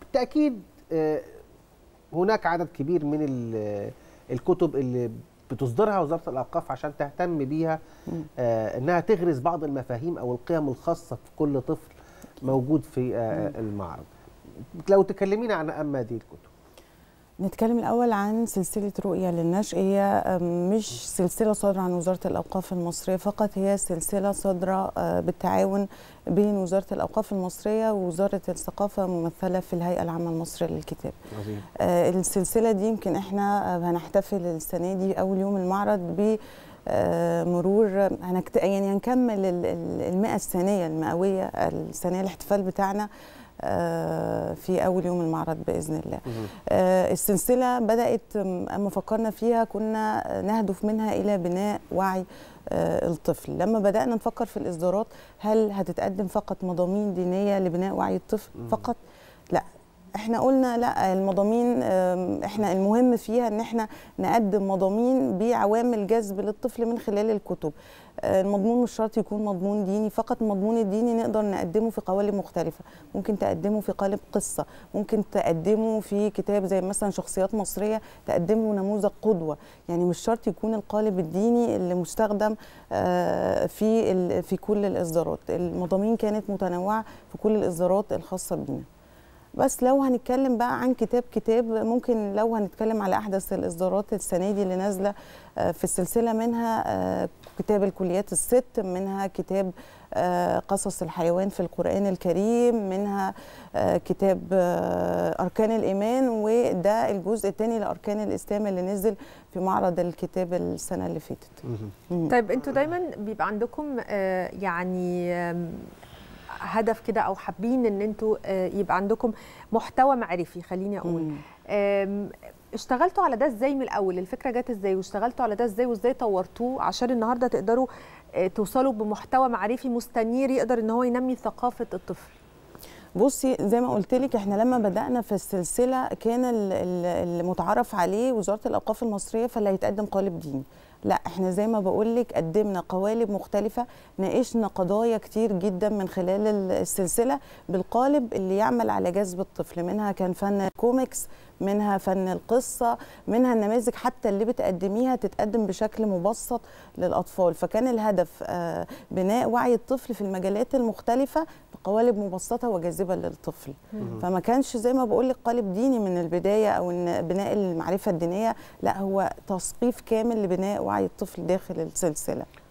بالتاكيد آه، هناك عدد كبير من آه، الكتب اللي بتصدرها وزاره الاوقاف عشان تهتم بيها آه، انها تغرس بعض المفاهيم او القيم الخاصه في كل طفل موجود في المعرض لو تكلمينا عن اما هذه الكتب نتكلم الأول عن سلسلة رؤية للنشء هي مش سلسلة صادرة عن وزارة الأوقاف المصرية فقط هي سلسلة صادرة آه، بالتعاون بين وزارة الأوقاف المصرية ووزارة الثقافة ممثلة في الهيئة العامة المصرية للكتاب عظيم. آه، السلسلة دي يمكن احنا هنحتفل السنة دي أول يوم المعرض ب آه، مرور يعني هنكمل المئة السنية المئوية السنة الاحتفال بتاعنا آه، في اول يوم المعرض باذن الله آه، السلسله بدات اما فكرنا فيها كنا نهدف منها الى بناء وعي آه، الطفل لما بدانا نفكر في الاصدارات هل هتتقدم فقط مضامين دينيه لبناء وعي الطفل فقط لا احنا قلنا لا المضامين احنا المهم فيها ان احنا نقدم مضامين بعوامل جذب للطفل من خلال الكتب آه، المضمون مش شرط يكون مضمون ديني فقط المضمون الديني نقدر نقدمه في قوالب مختلفة ممكن تقدمه في قالب قصة ممكن تقدمه في كتاب زي مثلا شخصيات مصرية تقدمه نموذج قدوة يعني مش شرط يكون القالب الديني اللي مستخدم آه، في في كل الإصدارات المضامين كانت متنوعة في كل الإصدارات الخاصة بينا بس لو هنتكلم بقى عن كتاب كتاب ممكن لو هنتكلم على احدث الاصدارات السنه دي اللي نازله آه، في السلسله منها آه، كتاب الكليات الست منها كتاب آه، قصص الحيوان في القرآن الكريم منها كتاب أركان الإيمان وده الجزء الثاني لأركان الإسلام اللي نزل في معرض الكتاب السنة اللي فاتت طيب أنتوا دايما بيبقى عندكم يعني هدف كده او حابين ان انتوا آه، يبقى عندكم محتوى معرفي خليني اقول اشتغلتوا على ده ازاي من الاول الفكره جت ازاي واشتغلتوا على ده ازاي وازاي طورتوه عشان النهارده تقدروا آه، توصلوا بمحتوى معرفي مستنير يقدر ان هو ينمي ثقافه الطفل بصي زي ما قلت لك احنا لما بدانا في السلسله كان المتعارف عليه وزاره الاوقاف المصريه فاللي هيتقدم قالب ديني لا احنا زي ما بقولك قدمنا قوالب مختلفة ناقشنا قضايا كتير جدا من خلال السلسلة بالقالب اللي يعمل على جذب الطفل منها كان فن كوميكس منها فن القصه منها النماذج حتى اللي بتقدميها تتقدم بشكل مبسط للاطفال فكان الهدف آه، بناء وعي الطفل في المجالات المختلفه بقوالب مبسطه وجاذبه للطفل فما كانش زي ما بقول لك قالب ديني من البدايه او إن بناء المعرفه الدينيه لا هو تثقيف كامل لبناء وعي الطفل داخل السلسله